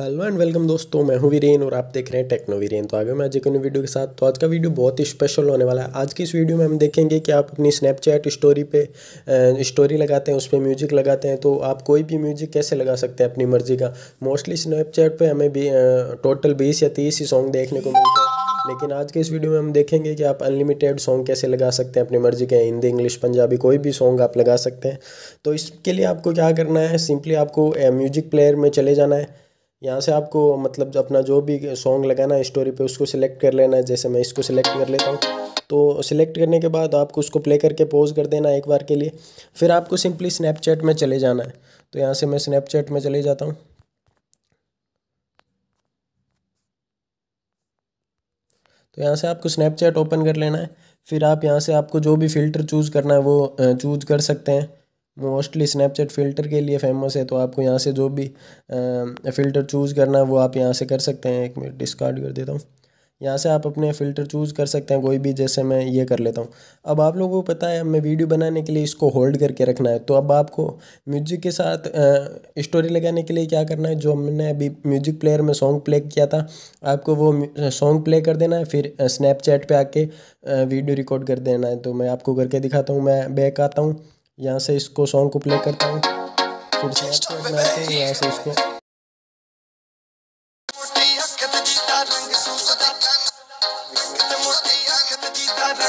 hello and welcome दोस्तों मैं हूं वीरेन और आप देख रहे हैं टेक्नो वीरेन तो आगे मैं आज एक नई वीडियो के साथ तो आज का वीडियो बहुत ही स्पेशल होने वाला है आज की इस वीडियो में हम देखेंगे कि आप अपनी स्नैपचैट स्टोरी पे स्टोरी लगाते हैं उस पर म्यूजिक लगाते हैं तो आप कोई भी म्यूजिक कैसे लगा सकते हैं अपनी मर्जी का मोस्टली स्नैपचैट पर हमें भी टोटल बीस या तीस ही सॉन्ग देखने को मिलता है लेकिन आज के इस वीडियो में हम देखेंगे कि आप अनलिमिटेड सॉन्ग कैसे लगा सकते हैं अपनी मर्जी के हिंदी इंग्लिश पंजाबी कोई भी सॉन्ग आप लगा सकते हैं तो इसके लिए आपको क्या करना है सिंपली आपको म्यूजिक प्लेयर में चले जाना है यहाँ से आपको मतलब अपना जो भी सॉन्ग लगाना है स्टोरी पे उसको सिलेक्ट कर लेना है जैसे मैं इसको सिलेक्ट कर लेता हूँ तो सिलेक्ट करने के बाद आपको उसको प्ले करके पोज़ कर देना है एक बार के लिए फिर आपको सिंपली स्नैपचैट में चले जाना है तो यहाँ से मैं स्नैपचैट में चले जाता हूँ तो यहाँ से आपको स्नैपचैट ओपन कर लेना है फिर आप यहाँ से आपको जो भी फ़िल्टर चूज़ करना है वो चूज़ कर सकते हैं मोस्टली स्नैपचैट फ़िल्टर के लिए फेमस है तो आपको यहाँ से जो भी फ़िल्टर चूज़ करना है वो आप यहाँ से कर सकते हैं एक मिनट डिस्कार्ड कर देता हूँ यहाँ से आप अपने फ़िल्टर चूज़ कर सकते हैं कोई भी जैसे मैं ये कर लेता हूँ अब आप लोगों को पता है हमें वीडियो बनाने के लिए इसको होल्ड करके रखना है तो अब आपको म्यूजिक के साथ स्टोरी लगाने के लिए क्या करना है जो हमने अभी म्यूजिक प्लेयर में सॉन्ग प्ले किया था आपको वो सॉन्ग प्ले कर देना है फिर स्नैपचैट पर आके वीडियो रिकॉर्ड कर देना है तो मैं आपको करके दिखाता हूँ मैं बैक आता हूँ यहाँ से इसको सॉन्ग को प्ले करता हूँ फिर से यहाँ से इसको तो, तो,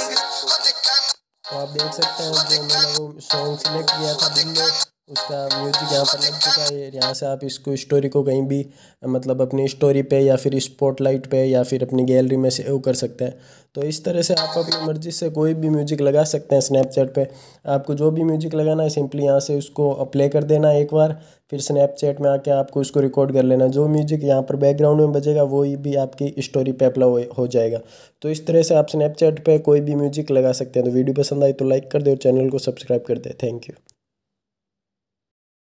तो, तो आप देख सकते हैं जो मैंने वो सॉन्ग सिलेक्ट किया था बिल्लो उसका म्यूजिक यहाँ पर लग चुका है यहाँ से आप इसको स्टोरी को कहीं भी मतलब अपनी स्टोरी पे या फिर स्पॉटलाइट पे या फिर अपनी गैलरी में सेव कर सकते हैं तो इस तरह से आप अपनी मर्ज़ी से कोई भी म्यूजिक लगा सकते हैं स्नैपचैट पे आपको जो भी म्यूजिक लगाना है सिंपली यहाँ से उसको प्ले कर देना एक बार फिर स्नैपचैट में आके आपको उसको रिकॉर्ड कर लेना जो म्यूजिक यहाँ पर बैकग्राउंड में बजेगा वो भी आपकी स्टोरी पे अपला हो जाएगा तो इस तरह से आप स्नैपचैट पर कोई भी म्यूजिक लगा सकते हैं तो वीडियो पसंद आई तो लाइक कर दे और चैनल को सब्सक्राइब कर दे थैंक यू